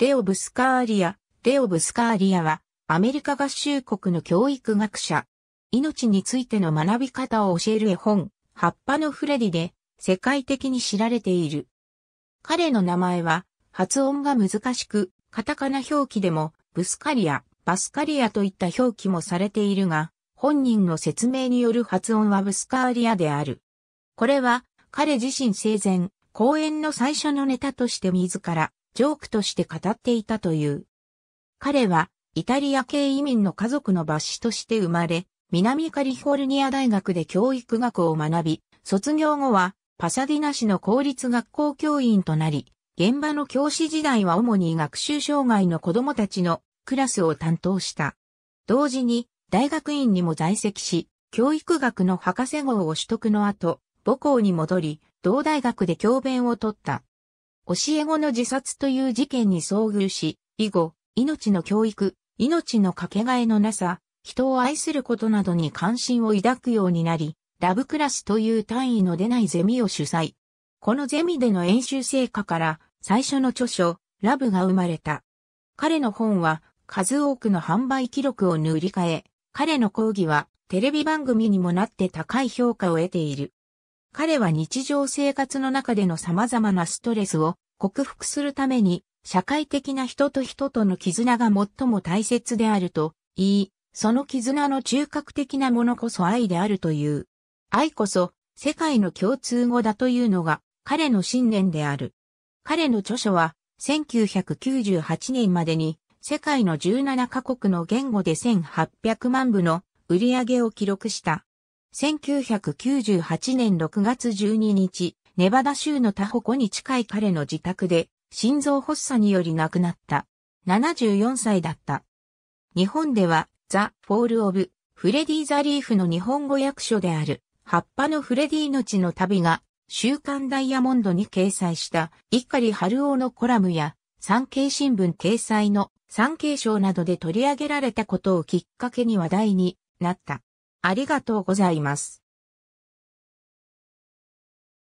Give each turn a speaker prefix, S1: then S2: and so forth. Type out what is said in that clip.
S1: レオ・ブスカーリア。レオ・ブスカーリアは、アメリカ合衆国の教育学者。命についての学び方を教える絵本、葉っぱのフレディで、世界的に知られている。彼の名前は、発音が難しく、カタカナ表記でも、ブスカリア、バスカリアといった表記もされているが、本人の説明による発音はブスカーリアである。これは、彼自身生前、講演の最初のネタとして自ら、ジョークとして語っていたという。彼は、イタリア系移民の家族の抜子として生まれ、南カリフォルニア大学で教育学を学び、卒業後は、パサディナ市の公立学校教員となり、現場の教師時代は主に学習障害の子供たちのクラスを担当した。同時に、大学院にも在籍し、教育学の博士号を取得の後、母校に戻り、同大学で教鞭を取った。教え子の自殺という事件に遭遇し、以後、命の教育、命のかけがえのなさ、人を愛することなどに関心を抱くようになり、ラブクラスという単位の出ないゼミを主催。このゼミでの演習成果から最初の著書、ラブが生まれた。彼の本は数多くの販売記録を塗り替え、彼の講義はテレビ番組にもなって高い評価を得ている。彼は日常生活の中での様々なストレスを克服するために、社会的な人と人との絆が最も大切であると言い、その絆の中核的なものこそ愛であるという。愛こそ世界の共通語だというのが彼の信念である。彼の著書は1998年までに世界の17カ国の言語で1800万部の売り上げを記録した。1998年6月12日、ネバダ州のタホコに近い彼の自宅で、心臓発作により亡くなった。74歳だった。日本では、ザ・フォール・オブ・フレディ・ザ・リーフの日本語訳書である、葉っぱのフレディの地の旅が、週刊ダイヤモンドに掲載した、ハ春オのコラムや、産経新聞掲載の産経賞などで取り上げられたことをきっかけに話題になった。ありがとうございます。